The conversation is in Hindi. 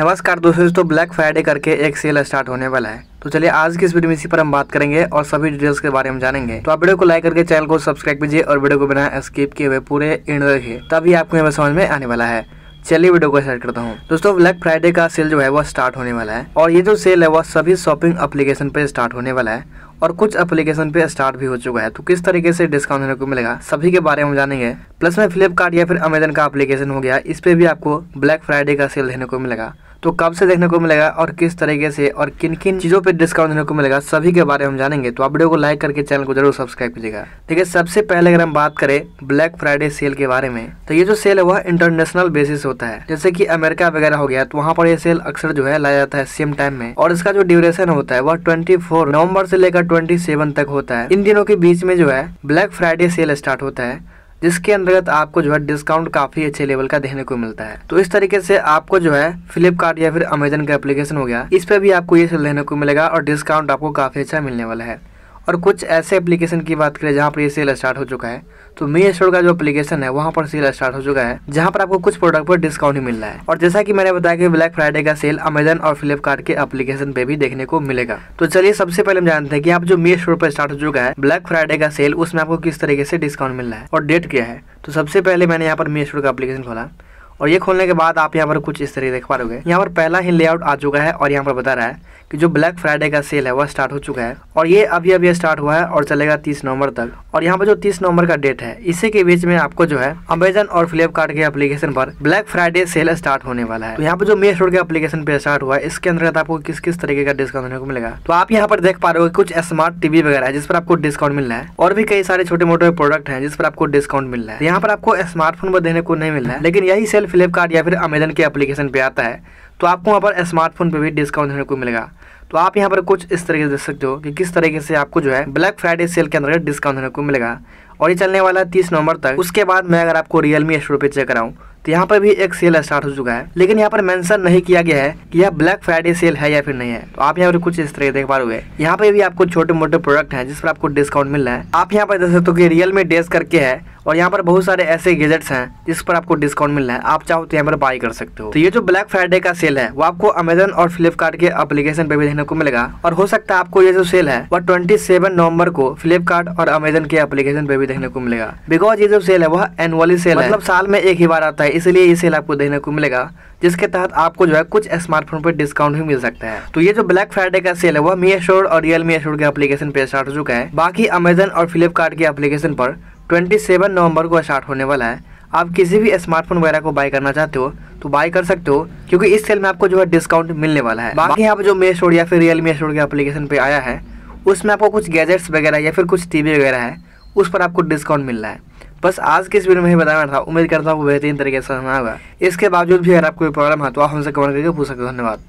नमस्कार दोस्तों तो ब्लैक फ्राइडे करके एक सेल स्टार्ट होने वाला है तो चलिए आज की इस वीडियो में इसी पर हम बात करेंगे और सभी डिटेल्स के बारे में जानेंगे तो आप वीडियो को लाइक करके चैनल को सब्सक्राइब कीजिए और वीडियो को बिना स्किप किए हुए पूरे एंड रखिए तभी आपको यहाँ समझ में आने वाला है चलिए वीडियो को स्टार्ट करता हूँ दोस्तों ब्लैक फ्राइडे का सेल जो है वो स्टार्ट होने वाला है और ये जो सेल है वो सभी शॉपिंग एप्लीकेशन पे स्टार्ट होने वाला है और कुछ एप्लीकेशन पे स्टार्ट भी हो चुका है तो किस तरीके से डिस्काउंट होने को मिलेगा सभी के बारे में जानेंगे प्लस में फ्लिपकार्ट या फिर अमेजन का एप्लीकेशन हो गया इस पर भी आपको ब्लैक फ्राइडे का सेल देने को मिलेगा तो कब से देखने को मिलेगा और किस तरीके से और किन किन चीज़ों पर डिस्काउंट देने को मिलेगा सभी के बारे में हम जानेंगे तो आप वीडियो को लाइक करके चैनल को जरूर सब्सक्राइब कीजिएगा देखिए सबसे पहले अगर हम बात करें ब्लैक फ्राइडे सेल के बारे में तो ये जो सेल है वह इंटरनेशनल बेसिस होता है जैसे की अमेरिका वगैरह हो गया तो वहाँ पर यह सेल अक्सर जो है लाया जाता है सेम टाइम में और इसका जो ड्यूरेशन होता है वह ट्वेंटी नवम्बर से लेकर ट्वेंटी तक होता है इन दिनों के बीच में जो है ब्लैक फ्राइडे सेल स्टार्ट होता है जिसके अंतर्गत आपको जो है डिस्काउंट काफ़ी अच्छे लेवल का देखने को मिलता है तो इस तरीके से आपको जो है फ्लिपकार्ट या फिर अमेजन का एप्लीकेशन हो गया इस पर भी आपको ये सेल देखने को मिलेगा और डिस्काउंट आपको काफ़ी अच्छा मिलने वाला है और कुछ ऐसे एप्लीकेशन की बात करें जहाँ पर ये सेल स्टार्ट हो चुका है तो मे स्टोर का जो एप्लीकेशन है वहाँ पर सेल स्टार्ट हो चुका है जहाँ पर आपको कुछ प्रोडक्ट पर डिस्काउंट ही मिल रहा है और जैसा कि मैंने बताया कि ब्लैक फ्राइडे का सेल अमेजन और फ्लिपकार्ट के एप्लीकेशन पे भी देखने को मिलेगा तो चलिए सबसे पहले हम जानते हैं कि आप जो मे स्टोर पर स्टार्ट हो चुका है ब्लैक फ्राइडे का सेल उसमें आपको किस तरीके से डिस्काउंट मिल रहा है और डेट क्या है तो सबसे पहले मैंने यहाँ पर मे स्टोर का एप्लीकेशन खोला और ये खोलने के बाद आप यहाँ पर कुछ इस तरीके देख पा रहे यहाँ पर पहला ही लेआउट आ चुका है और यहाँ पर बता रहा है कि जो ब्लैक फ्राइडे का सेल है वह स्टार्ट हो चुका है और ये अभी अभी स्टार्ट हुआ है और चलेगा तीस नवंबर तक और यहाँ पर जो तीस नवंबर का डेट है इसी के बीच में आपको जो है अमेजन और फ्लिपकार्ट के एप्लीकेशन पर ब्लैक फ्राइडे सेल स्टार्ट होने वाला है तो यहाँ पर जो मे रोड के एप्लीकेशन पे स्टार्ट हुआ है इसके अंतर्गत तो आपको किस किस तरीके का डिस्काउंट होने को मिलेगा तो आप यहाँ पर देख पा रहे हो कुछ स्मार्ट टीवी वगैरह है जिस पर आपको डिस्काउंट मिल रहा है और भी कई सारे छोटे मोटे प्रोडक्ट है जिस पर आपको डिस्काउंट मिल रहा है तो यहाँ पर आपको स्मार्टफोन पर देने को नहीं मिल रहा है लेकिन यही सेल फ्लिपकार्ट या फिर अमेजन के एप्लीकेशन पे आता है तो आपको वहाँ पर स्मार्टफोन पे भी डिस्काउंट देखने को मिलेगा तो आप यहाँ पर कुछ इस तरीके से देख सकते हो कि किस तरीके से आपको जो है ब्लैक फ्राइडे सेल के अंदर डिस्काउंट होने को मिलेगा और ये चलने वाला है तीस नवंबर तक उसके बाद मैं अगर आपको रियलमी स्टोर पे चेक कराऊँ तो यहाँ पर भी एक सेल स्टार्ट हो चुका है लेकिन यहाँ पर मेंशन नहीं किया गया है कि यह ब्लैक फ्राइडे सेल है या फिर नहीं है तो आप यहाँ पर कुछ इस तरह देख पा रहे यहाँ पे भी आपको छोटे मोटे प्रोडक्ट हैं जिस पर आपको डिस्काउंट मिल रहा है आप यहाँ पर देख सकते हो कि रियल में डेस्क करके है और यहाँ पर बहुत सारे ऐसे गेजेट्स हैं जिस पर आपको डिस्काउंट मिल रहा है आप चाहो तो यहाँ पर बाई कर सकते हो तो ये जो ब्लैक फ्राइडे का सेल है वो आपको अमेजन और फ्लिपकार्ट के अपलीकेशन पे भी देखने को मिलेगा और हो सकता है आपको ये जो सेल है वह ट्वेंटी सेवन नवंबर को फ्लिपकार्ट और अमेजन के एप्लीकेशन पे भी देखने को मिलेगा बिकॉज ये जो सेल है वह एनुअली सेल मतलब साल में एक ही बार आता है इसलिए ये सेल आपको देखने को मिलेगा जिसके तहत आपको जो है कुछ स्मार्टफोन पर डिस्काउंट भी मिल सकता है तो ये जो ब्लैक फ्राइडे का सेल है वह मी एशोर और रियल मी एशोर के एप्लीकेशन पे स्टार्ट हो चुका है बाकी अमेजन और फ्लिपकार्ट के एप्लीकेशन पर 27 नवंबर को स्टार्ट होने वाला है आप किसी भी स्मार्टफोन वगैरह को बाय करना चाहते हो तो बाय कर सकते हो क्योंकि इस सेल में आपको जो है डिस्काउंट मिलने वाला है बाकी यहाँ पर जो मे स्टोर या फिर रियल स्टोर के एप्लीकेशन पे आया है उसमें आपको कुछ गैजेट्स वगैरह या फिर कुछ टीवी वगैरह है उस पर आपको डिस्काउंट मिल रहा है बस आज के इस वीडियो में ही बताना था उम्मीद करता हूँ बेहतरीन तरीके से समझना होगा इसके बावजूद भी अगर आपको कोई प्रॉब्लम है तो आप हमसे कमेंट करके पूछ सकते हो धन्यवाद